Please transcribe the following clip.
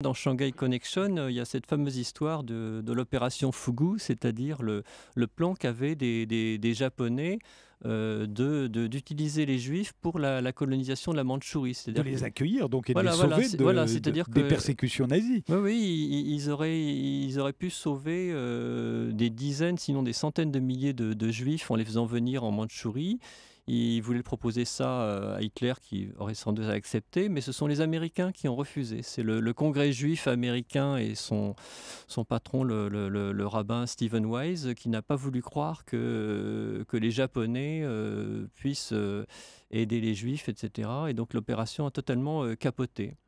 Dans Shanghai Connection, euh, il y a cette fameuse histoire de, l'opération Fugu, c'est-à-dire le, le, plan qu'avaient des, Japonais euh, d'utiliser les Juifs pour la, colonisation de la Mandchourie. De les accueillir donc et de les sauver des persécutions nazies. Oui, ils, auraient, ils auraient pu sauver euh, des dizaines, sinon des centaines de milliers de, juifs en les faisant venir en Mandchourie. Ils voulaient proposer ça euh, à Hitler, qui aurait sans doute accepté, mais ce sont les Américains qui ont refusé. C'est le, Congrès juif américain et son, patron, le, rabbin Stephen Wise, qui n'a pas voulu croire que, les Japonais euh, puissent euh, aider les Juifs, etc. Et donc l'opération a totalement capoté.